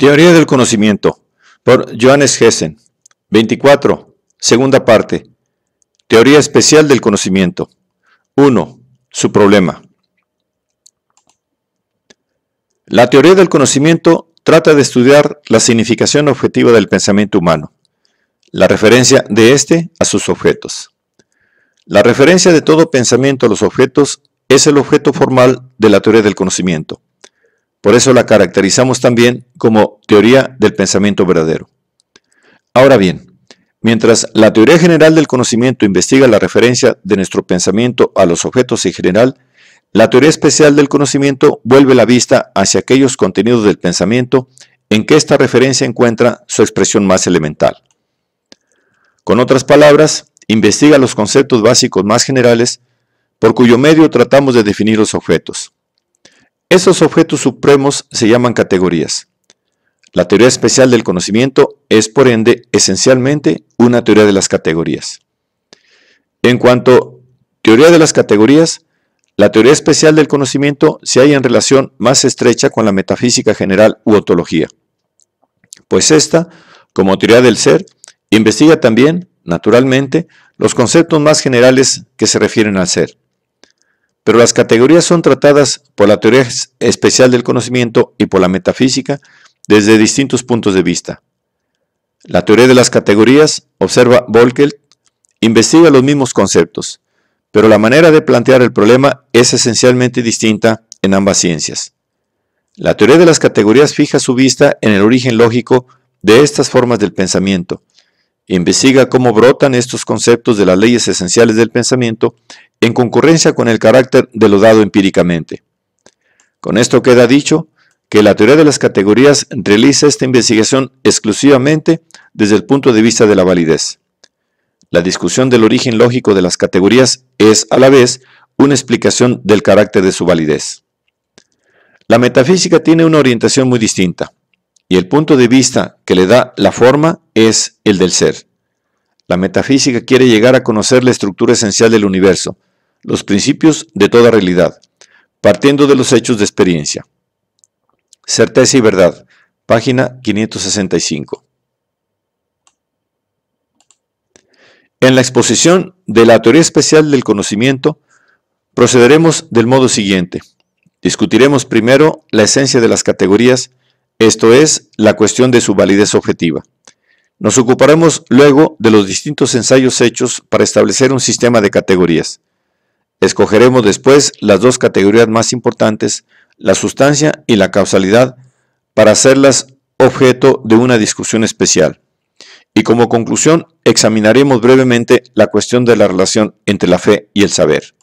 Teoría del conocimiento por Johannes Hessen. 24. Segunda parte. Teoría especial del conocimiento. 1. Su problema. La teoría del conocimiento trata de estudiar la significación objetiva del pensamiento humano, la referencia de éste a sus objetos. La referencia de todo pensamiento a los objetos es el objeto formal de la teoría del conocimiento. Por eso la caracterizamos también como teoría del pensamiento verdadero. Ahora bien, mientras la teoría general del conocimiento investiga la referencia de nuestro pensamiento a los objetos en general, la teoría especial del conocimiento vuelve la vista hacia aquellos contenidos del pensamiento en que esta referencia encuentra su expresión más elemental. Con otras palabras, investiga los conceptos básicos más generales por cuyo medio tratamos de definir los objetos. Esos objetos supremos se llaman categorías. La teoría especial del conocimiento es, por ende, esencialmente una teoría de las categorías. En cuanto teoría de las categorías, la teoría especial del conocimiento se halla en relación más estrecha con la metafísica general u ontología, pues esta, como teoría del ser, investiga también, naturalmente, los conceptos más generales que se refieren al ser pero las categorías son tratadas por la teoría especial del conocimiento y por la metafísica desde distintos puntos de vista. La teoría de las categorías, observa Volkel, investiga los mismos conceptos, pero la manera de plantear el problema es esencialmente distinta en ambas ciencias. La teoría de las categorías fija su vista en el origen lógico de estas formas del pensamiento, investiga cómo brotan estos conceptos de las leyes esenciales del pensamiento en concurrencia con el carácter de lo dado empíricamente. Con esto queda dicho que la teoría de las categorías realiza esta investigación exclusivamente desde el punto de vista de la validez. La discusión del origen lógico de las categorías es, a la vez, una explicación del carácter de su validez. La metafísica tiene una orientación muy distinta, y el punto de vista que le da la forma es el del ser. La metafísica quiere llegar a conocer la estructura esencial del universo, los principios de toda realidad, partiendo de los hechos de experiencia. Certeza y verdad, página 565. En la exposición de la teoría especial del conocimiento, procederemos del modo siguiente. Discutiremos primero la esencia de las categorías, esto es, la cuestión de su validez objetiva. Nos ocuparemos luego de los distintos ensayos hechos para establecer un sistema de categorías. Escogeremos después las dos categorías más importantes, la sustancia y la causalidad, para hacerlas objeto de una discusión especial. Y como conclusión, examinaremos brevemente la cuestión de la relación entre la fe y el saber.